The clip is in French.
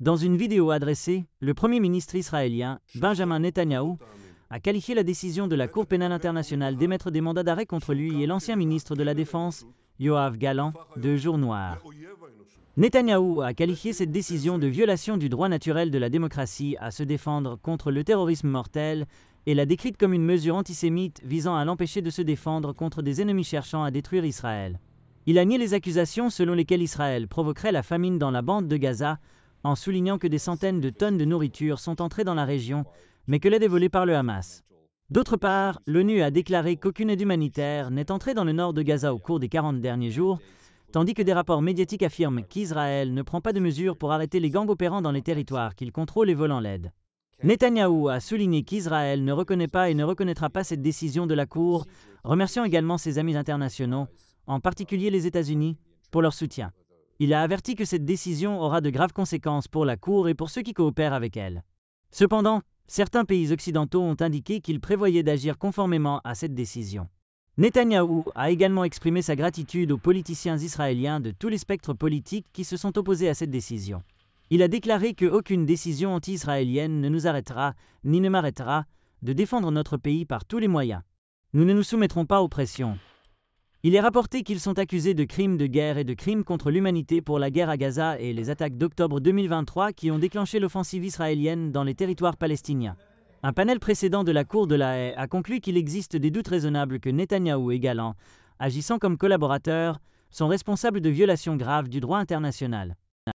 Dans une vidéo adressée, le Premier ministre israélien, Benjamin Netanyahu a qualifié la décision de la Cour pénale internationale d'émettre des mandats d'arrêt contre lui et l'ancien ministre de la Défense, Yoav Galan, de jour noir. Netanyahou a qualifié cette décision de violation du droit naturel de la démocratie à se défendre contre le terrorisme mortel et l'a décrite comme une mesure antisémite visant à l'empêcher de se défendre contre des ennemis cherchant à détruire Israël. Il a nié les accusations selon lesquelles Israël provoquerait la famine dans la bande de Gaza, en soulignant que des centaines de tonnes de nourriture sont entrées dans la région, mais que l'aide est volée par le Hamas. D'autre part, l'ONU a déclaré qu'aucune aide humanitaire n'est entrée dans le nord de Gaza au cours des 40 derniers jours, tandis que des rapports médiatiques affirment qu'Israël ne prend pas de mesures pour arrêter les gangs opérant dans les territoires qu'il contrôle et volant l'aide. Netanyahou a souligné qu'Israël ne reconnaît pas et ne reconnaîtra pas cette décision de la Cour, remerciant également ses amis internationaux, en particulier les États-Unis, pour leur soutien. Il a averti que cette décision aura de graves conséquences pour la Cour et pour ceux qui coopèrent avec elle. Cependant, certains pays occidentaux ont indiqué qu'ils prévoyaient d'agir conformément à cette décision. Netanyahou a également exprimé sa gratitude aux politiciens israéliens de tous les spectres politiques qui se sont opposés à cette décision. Il a déclaré qu'aucune décision anti-israélienne ne nous arrêtera, ni ne m'arrêtera, de défendre notre pays par tous les moyens. Nous ne nous soumettrons pas aux pressions, il est rapporté qu'ils sont accusés de crimes de guerre et de crimes contre l'humanité pour la guerre à Gaza et les attaques d'octobre 2023 qui ont déclenché l'offensive israélienne dans les territoires palestiniens. Un panel précédent de la Cour de la Haye a conclu qu'il existe des doutes raisonnables que Netanyahou et Galan, agissant comme collaborateurs, sont responsables de violations graves du droit international.